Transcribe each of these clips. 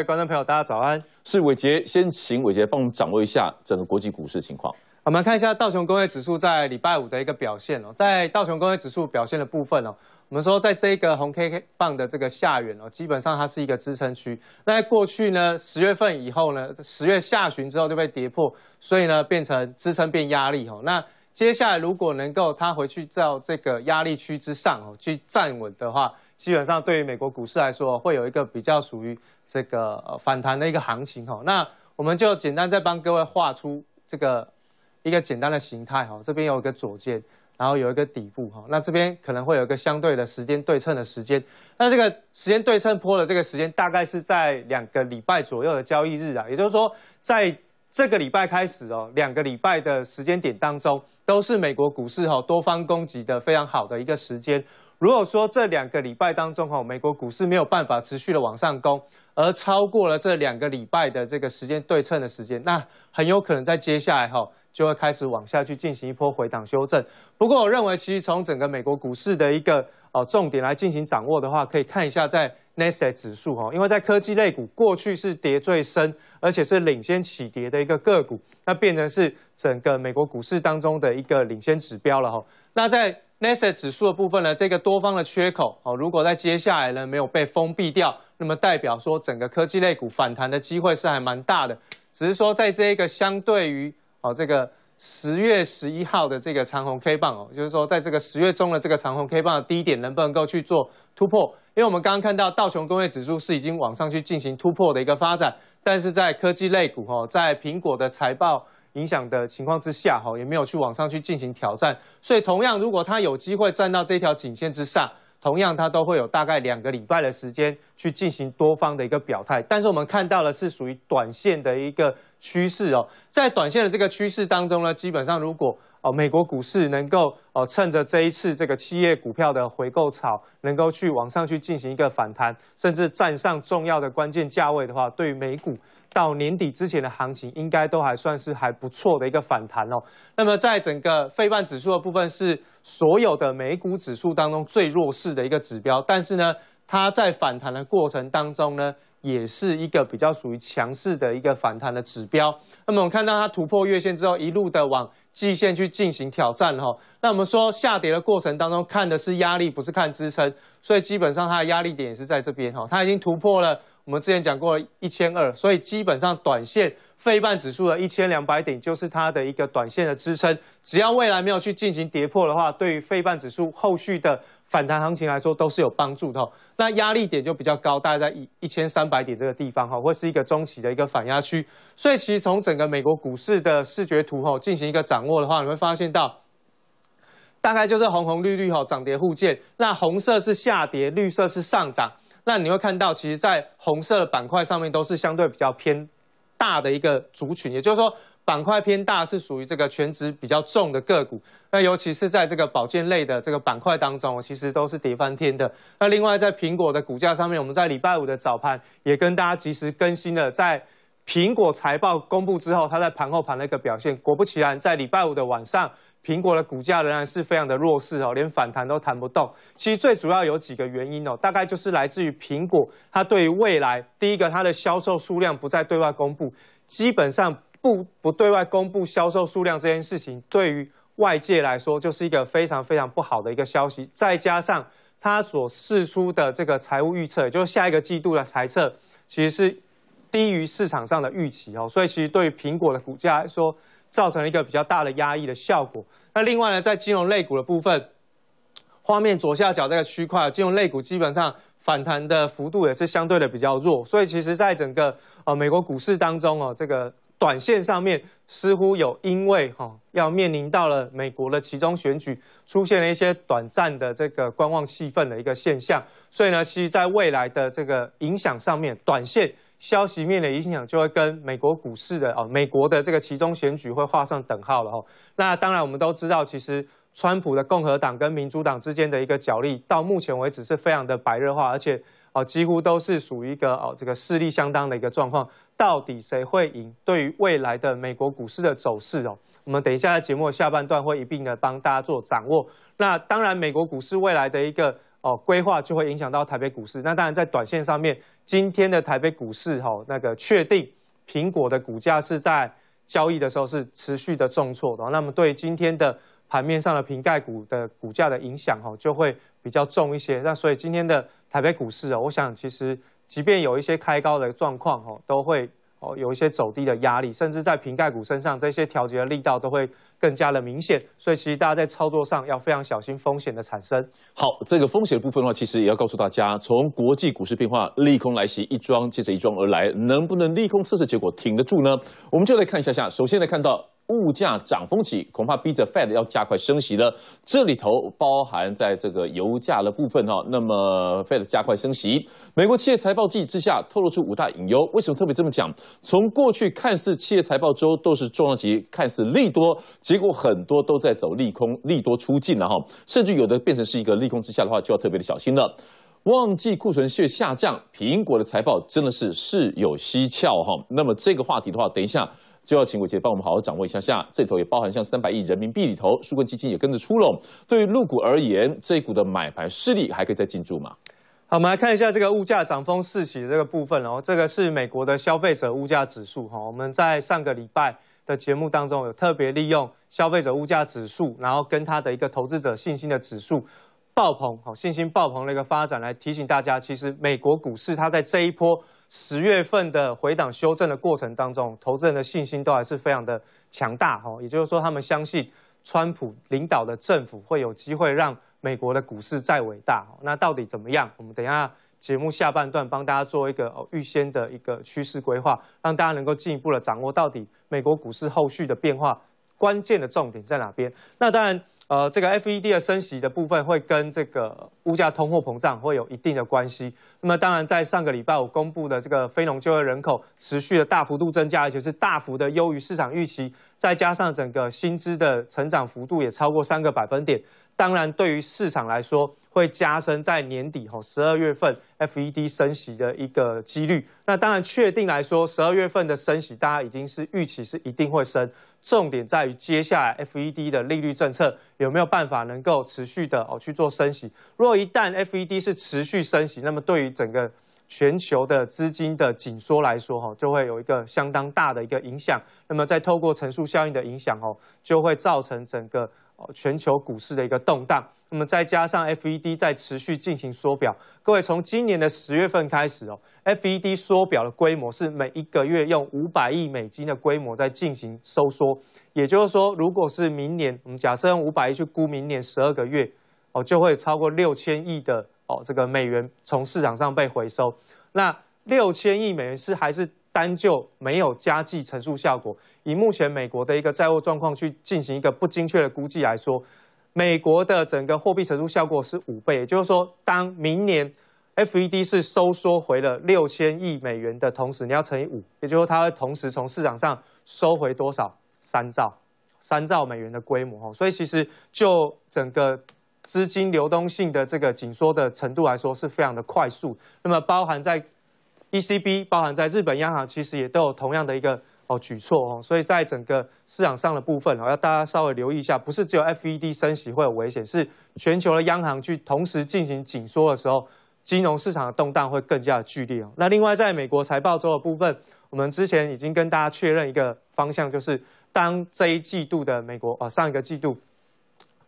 位观众朋友，大家早安。是伟杰，先请伟杰帮我们掌握一下整个国际股市情况。我们看一下道琼工业指数在礼拜五的一个表现哦，在道琼工业指数表现的部分哦，我们说在这个红 K K 棒的这个下缘哦，基本上它是一个支撑区。那过去呢，十月份以后呢，十月下旬之后就被跌破，所以呢，变成支撑变压力哦。那接下来如果能够它回去到这个压力区之上哦，去站稳的话。基本上对于美国股市来说，会有一个比较属于这个反弹的一个行情哈。那我们就简单再帮各位画出这个一个简单的形态哈。这边有一个左肩，然后有一个底部哈。那这边可能会有一个相对的时间对称的时间。那这个时间对称坡的这个时间大概是在两个礼拜左右的交易日啊。也就是说，在这个礼拜开始哦，两个礼拜的时间点当中，都是美国股市哈多方攻击的非常好的一个时间。如果说这两个礼拜当中哈，美国股市没有办法持续的往上攻，而超过了这两个礼拜的这个时间对称的时间，那很有可能在接下来哈，就会开始往下去进行一波回档修正。不过，我认为其实从整个美国股市的一个哦重点来进行掌握的话，可以看一下在 n a s a 指数哈，因为在科技类股过去是跌最深，而且是领先起跌的一个个股，那变成是整个美国股市当中的一个领先指标了哈。那在 n a s a 指数的部分呢，这个多方的缺口哦，如果在接下来呢没有被封闭掉，那么代表说整个科技类股反弹的机会是还蛮大的。只是说，在这个相对于哦这个十月十一号的这个长虹 K 棒哦，就是说在这个十月中的这个长虹 K 棒的低点能不能够去做突破？因为我们刚刚看到道琼工业指数是已经往上去进行突破的一个发展，但是在科技类股哦，在苹果的财报。影响的情况之下，哈也没有去往上去进行挑战。所以，同样，如果他有机会站到这条颈线之上，同样他都会有大概两个礼拜的时间去进行多方的一个表态。但是，我们看到的是属于短线的一个趋势哦。在短线的这个趋势当中呢，基本上如果哦美国股市能够哦趁着这一次这个企业股票的回购潮，能够去往上去进行一个反弹，甚至站上重要的关键价位的话，对美股。到年底之前的行情应该都还算是还不错的一个反弹哦。那么在整个费半指数的部分是所有的美股指数当中最弱势的一个指标，但是呢，它在反弹的过程当中呢，也是一个比较属于强势的一个反弹的指标。那么我们看到它突破月线之后，一路的往季线去进行挑战哈。那我们说下跌的过程当中看的是压力，不是看支撑，所以基本上它的压力点也是在这边哈。它已经突破了。我们之前讲过一千二，所以基本上短线费半指数的一千两百点就是它的一个短线的支撑。只要未来没有去进行跌破的话，对于费半指数后续的反弹行情来说都是有帮助的。那压力点就比较高，大概在一一千三百点这个地方哈，会是一个中期的一个反压区。所以其实从整个美国股市的视觉图哈进行一个掌握的话，你会发现到大概就是红红绿绿哈涨跌互见。那红色是下跌，绿色是上涨。那你会看到，其实，在红色的板块上面都是相对比较偏大的一个族群，也就是说，板块偏大是属于这个全值比较重的个股。那尤其是在这个保健类的这个板块当中，其实都是跌翻天的。那另外，在苹果的股价上面，我们在礼拜五的早盘也跟大家及时更新了，在苹果财报公布之后，它在盘后盘的一个表现，果不其然，在礼拜五的晚上。苹果的股价仍然是非常的弱势哦，连反弹都弹不动。其实最主要有几个原因哦，大概就是来自于苹果它对于未来，第一个它的销售数量不再对外公布，基本上不不对外公布销售数量这件事情，对于外界来说就是一个非常非常不好的一个消息。再加上它所释出的这个财务预测，就是下一个季度的财测，其实是低于市场上的预期哦，所以其实对于苹果的股价来说。造成了一个比较大的压抑的效果。那另外呢，在金融类股的部分，画面左下角这个区块，金融类股基本上反弹的幅度也是相对的比较弱。所以其实在整个呃美国股市当中哦，这个短线上面似乎有因为哈要面临到了美国的其中选举，出现了一些短暂的这个观望气氛的一个现象。所以呢，其实在未来的这个影响上面，短线。消息面的影响就会跟美国股市的哦，美国的这个其中选举会画上等号了哦。那当然，我们都知道，其实川普的共和党跟民主党之间的一个角力，到目前为止是非常的白热化，而且哦，几乎都是属于一个哦这个势力相当的一个状况。到底谁会赢？对于未来的美国股市的走势哦，我们等一下节目下半段会一并的帮大家做掌握。那当然，美国股市未来的一个。哦，规划就会影响到台北股市。那当然，在短线上面，今天的台北股市，哈，那个确定苹果的股价是在交易的时候是持续的重挫的。那么对今天的盘面上的瓶盖股的股价的影响，哈，就会比较重一些。那所以今天的台北股市啊，我想其实即便有一些开高的状况，哈，都会。哦，有一些走低的压力，甚至在瓶盖股身上，这些调节的力道都会更加的明显。所以，其实大家在操作上要非常小心风险的产生。好，这个风险的部分的话，其实也要告诉大家，从国际股市变化，利空来袭一桩接着一桩而来，能不能利空测试结果挺得住呢？我们就来看一下，下首先来看到。物价涨风起，恐怕逼着 Fed 要加快升息了。这里头包含在这个油价的部分哈，那么 Fed 加快升息，美国企业财报季之下透露出五大隐忧。为什么特别这么讲？从过去看似企业财报周都是重量级，看似利多，结果很多都在走利空利多出尽了哈，甚至有的变成是一个利空之下的话，就要特别的小心了。旺季库存却下降，苹果的财报真的是事有蹊跷哈。那么这个话题的话，等一下。就要请伟杰帮我们好好掌握一下下，这里头也包含像三百亿人民币里头，数坤基金也跟着出笼。对于入股而言，这一股的买盘势力还可以再进驻吗？好，我们来看一下这个物价涨风四起的这个部分哦。这个是美国的消费者物价指数哈。我们在上个礼拜的节目当中，有特别利用消费者物价指数，然后跟它的一个投资者信心的指数爆棚，好，信心爆棚的一个发展来提醒大家，其实美国股市它在这一波。十月份的回档修正的过程当中，投资人的信心都还是非常的强大哈，也就是说，他们相信川普领导的政府会有机会让美国的股市再伟大。那到底怎么样？我们等下节目下半段帮大家做一个预先的一个趋势规划，让大家能够进一步的掌握到底美国股市后续的变化，关键的重点在哪边？那当然。呃，这个 FED 的升息的部分会跟这个物价通货膨胀会有一定的关系。那么，当然在上个礼拜我公布的这个非农就业人口持续的大幅度增加，而且是大幅的优于市场预期，再加上整个薪资的成长幅度也超过三个百分点。当然，对于市场来说，会加深在年底吼十二月份 F E D 升息的一个几率。那当然，确定来说，十二月份的升息，大家已经是预期是一定会升。重点在于接下来 F E D 的利率政策有没有办法能够持续的哦去做升息。若一旦 F E D 是持续升息，那么对于整个全球的资金的紧缩来说，哈就会有一个相当大的一个影响。那么在透过乘数效应的影响哦，就会造成整个。全球股市的一个动荡，那么再加上 F E D 在持续进行缩表。各位，从今年的十月份开始哦，F E D 缩表的规模是每一个月用五百亿美金的规模在进行收缩。也就是说，如果是明年，我们假设用五百亿去估明年十二个月，哦，就会超过六千亿的哦这个美元从市场上被回收。那六千亿美元是还是？单就没有加计乘数效果。以目前美国的一个债务状况去进行一个不精确的估计来说，美国的整个货币乘数效果是五倍，也就是说，当明年 F E D 是收缩回了六千亿美元的同时，你要乘以五，也就是说，它会同时从市场上收回多少三兆三兆美元的规模。所以，其实就整个资金流动性的这个紧缩的程度来说，是非常的快速。那么，包含在。ECB 包含在日本央行，其实也都有同样的一个哦举措哦，所以在整个市场上的部分哦，要大家稍微留意一下，不是只有 FED 升息会有危险，是全球的央行去同时进行紧缩的时候，金融市场的动荡会更加的剧烈哦。那另外，在美国财报中的部分，我们之前已经跟大家确认一个方向，就是当这一季度的美国哦上一个季度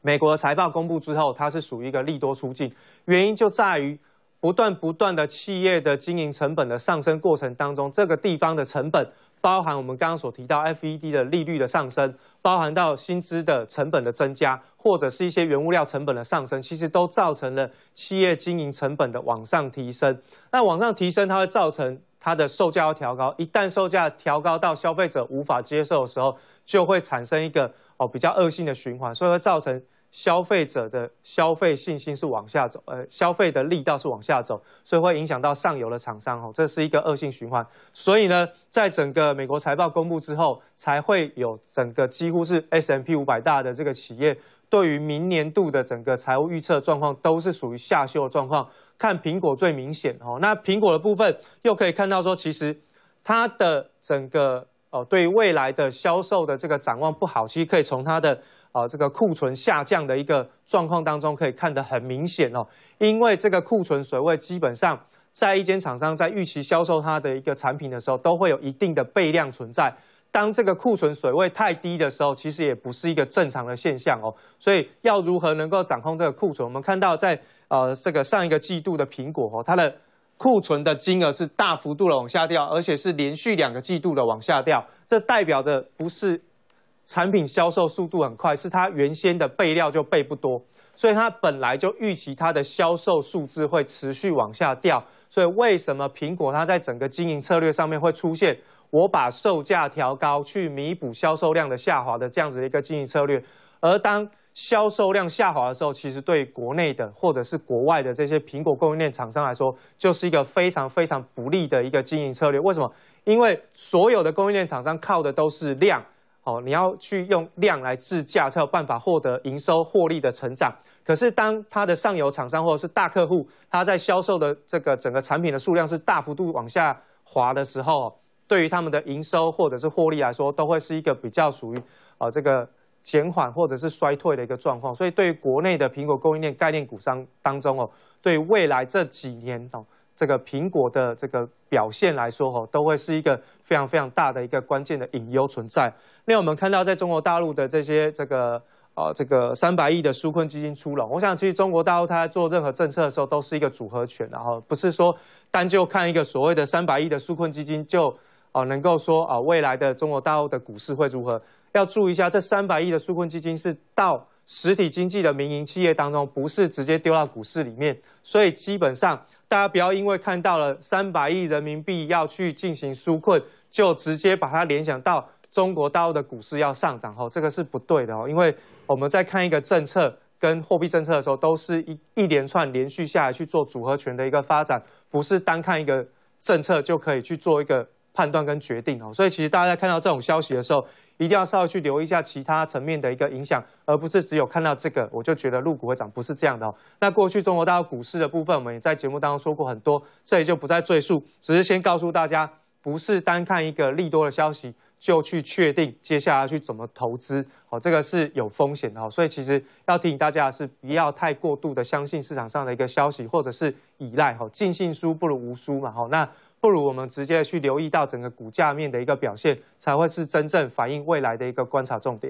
美国财报公布之后，它是属于一个利多出境，原因就在于。不断不断的企业的经营成本的上升过程当中，这个地方的成本包含我们刚刚所提到 FED 的利率的上升，包含到薪资的成本的增加，或者是一些原物料成本的上升，其实都造成了企业经营成本的往上提升。那往上提升，它会造成它的售价调高。一旦售价调高到消费者无法接受的时候，就会产生一个哦比较恶性的循环，所以会造成。消费者的消费信心是往下走，呃，消费的力道是往下走，所以会影响到上游的厂商哦，这是一个恶性循环。所以呢，在整个美国财报公布之后，才会有整个几乎是 S M P 五百大的这个企业，对于明年度的整个财务预测状况都是属于下修的状况。看苹果最明显哦，那苹果的部分又可以看到说，其实它的整个。哦，对未来的销售的这个展望不好，其实可以从它的呃这个库存下降的一个状况当中可以看得很明显哦。因为这个库存水位基本上在一间厂商在预期销售它的一个产品的时候，都会有一定的备量存在。当这个库存水位太低的时候，其实也不是一个正常的现象哦。所以要如何能够掌控这个库存？我们看到在呃这个上一个季度的苹果哦，它的。库存的金额是大幅度的往下掉，而且是连续两个季度的往下掉，这代表的不是产品销售速度很快，是它原先的备料就备不多，所以它本来就预期它的销售数字会持续往下掉，所以为什么苹果它在整个经营策略上面会出现我把售价调高去弥补销售量的下滑的这样子的一个经营策略，而当。销售量下滑的时候，其实对国内的或者是国外的这些苹果供应链厂商来说，就是一个非常非常不利的一个经营策略。为什么？因为所有的供应链厂商靠的都是量，哦，你要去用量来制价，才有办法获得营收获利的成长。可是当它的上游厂商或者是大客户，它在销售的这个整个产品的数量是大幅度往下滑的时候，对于他们的营收或者是获利来说，都会是一个比较属于啊这个。减缓或者是衰退的一个状况，所以对于国内的苹果供应链概念股商当中哦，对未来这几年哦，这个苹果的这个表现来说哦，都会是一个非常非常大的一个关键的隐忧存在。那我们看到在中国大陆的这些这个呃这个三百亿的纾困基金出了，我想其实中国大陆它在做任何政策的时候都是一个组合拳，然后不是说单就看一个所谓的三百亿的纾困基金就哦能够说啊未来的中国大陆的股市会如何。要注意一下，这三百亿的纾困基金是到实体经济的民营企业当中，不是直接丢到股市里面。所以基本上，大家不要因为看到了三百亿人民币要去进行纾困，就直接把它联想到中国大陆的股市要上涨。哦，这个是不对的哦。因为我们在看一个政策跟货币政策的时候，都是一一连串连续下来去做组合拳的一个发展，不是单看一个政策就可以去做一个。判断跟决定哦，所以其实大家在看到这种消息的时候，一定要稍微去留意一下其他层面的一个影响，而不是只有看到这个我就觉得入股会涨，不是这样的哦。那过去中国大陆股市的部分，我们也在节目当中说过很多，这里就不再赘述，只是先告诉大家，不是单看一个利多的消息就去确定接下来去怎么投资哦，这个是有风险的哦。所以其实要提醒大家是，不要太过度的相信市场上的一个消息，或者是依赖哦，尽信书不如无书嘛哦，那。不如我们直接去留意到整个股价面的一个表现，才会是真正反映未来的一个观察重点。